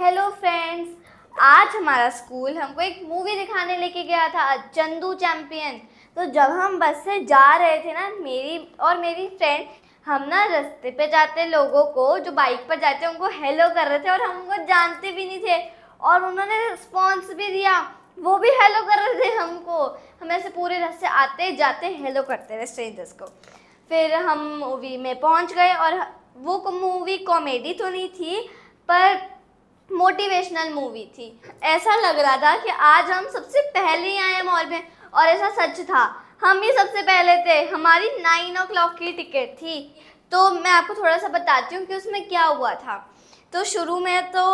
hello friends आज हमारा school हमको एक मूवी दिखाने लेके गया था चंदू चैम्पियन तो जब हम बस से जा रहे थे ना मेरी और मेरी फ्रेंड हम ना रास्ते पे जाते लोगों को जो बाइक पर जाते हैं उनको हेलो कर रहे थे और हम उनको जानते भी नहीं थे और उन्होंने रिस्पॉन्स भी दिया वो भी हेलो कर रहे थे हमको हम ऐसे पूरे रास्ते आते जाते हेलो करते रहे स्ट्रेंजर्स को फिर हम मूवी में पहुंच गए और वो मूवी कॉमेडी तो नहीं थी पर मोटिवेशनल मूवी थी ऐसा लग रहा था कि आज हम सबसे पहले ही आए मॉल में और ऐसा सच था हम ही सबसे पहले थे हमारी नाइन ओ क्लॉक की टिकट थी तो मैं आपको थोड़ा सा बताती हूँ कि उसमें क्या हुआ था तो शुरू में तो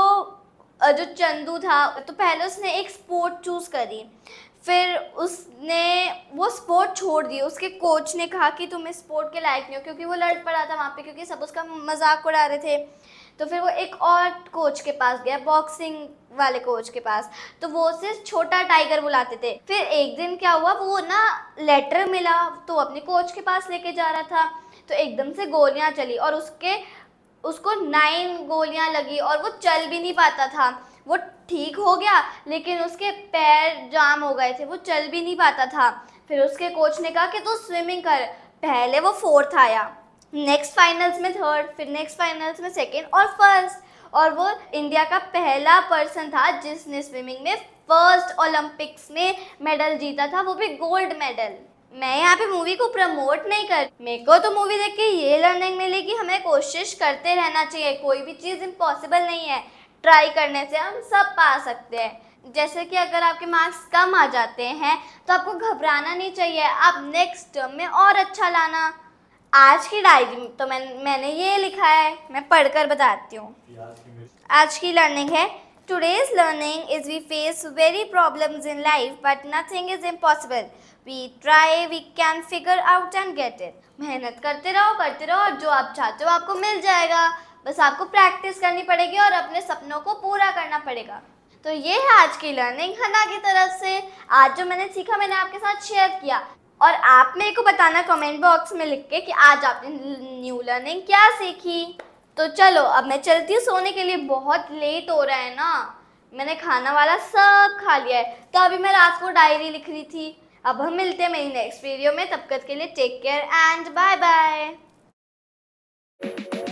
जो चंदू था तो पहले उसने एक स्पोर्ट चूज़ करी फिर उस छोड़ दिए उसके कोच ने कहा कि तुम इस स्पोर्ट के लायक नहीं हो क्योंकि वो लड़ पड़ा था वहाँ पे क्योंकि सब उसका मजाक उड़ा रहे थे तो फिर वो एक और कोच के पास गया बॉक्सिंग वाले कोच के पास तो वो उसे छोटा टाइगर बुलाते थे फिर एक दिन क्या हुआ वो ना लेटर मिला तो अपने कोच के पास लेके जा रहा था तो एकदम से गोलियाँ चली और उसके उसको नाइन गोलियाँ लगी और वो चल भी नहीं पाता था वो ठीक हो गया लेकिन उसके पैर जाम हो गए थे वो चल भी नहीं पाता था फिर उसके कोच ने कहा कि तू तो स्विमिंग कर पहले वो फोर्थ आया नेक्स्ट फाइनल्स में थर्ड फिर नेक्स्ट फाइनल्स में सेकेंड और फर्स्ट और वो इंडिया का पहला पर्सन था जिसने स्विमिंग में फर्स्ट ओलंपिक्स में मेडल जीता था वो भी गोल्ड मेडल मैं यहाँ पे मूवी को प्रमोट नहीं कर मेरे को तो मूवी देख के ये लर्निंग मिली कि हमें कोशिश करते रहना चाहिए कोई भी चीज़ इम्पॉसिबल नहीं है ट्राई करने से हम सब पा सकते हैं जैसे कि अगर आपके मार्क्स कम आ जाते हैं तो आपको घबराना नहीं चाहिए आप नेक्स्ट टर्म में और अच्छा लाना आज की डायरी में तो मैं मैंने ये लिखा है मैं पढ़कर बताती हूँ आज की लर्निंग है today's learning is we face very problem in life but nothing is impossible we try we can figure out and get it मेहनत करते रहो करते रहो और जो आप चाहते हो आपको मिल जाएगा बस आपको प्रैक्टिस करनी पड़ेगी और अपने सपनों को पूरा करना पड़ेगा तो ये है आज की लर्निंग हना की तरफ से आज जो मैंने सीखा मैंने आपके साथ शेयर किया और आप मेरे को बताना कमेंट बॉक्स में लिख के कि आज आपने न्यू लर्निंग क्या सीखी तो चलो अब मैं चलती हूँ सोने के लिए बहुत लेट हो रहा है ना मैंने खाना वाला सब खा लिया है तो अभी मैं रात को डायरी लिख रही थी अब हम मिलते हैं मेरी नेक्स्ट वीडियो में तब तक के लिए take care and bye bye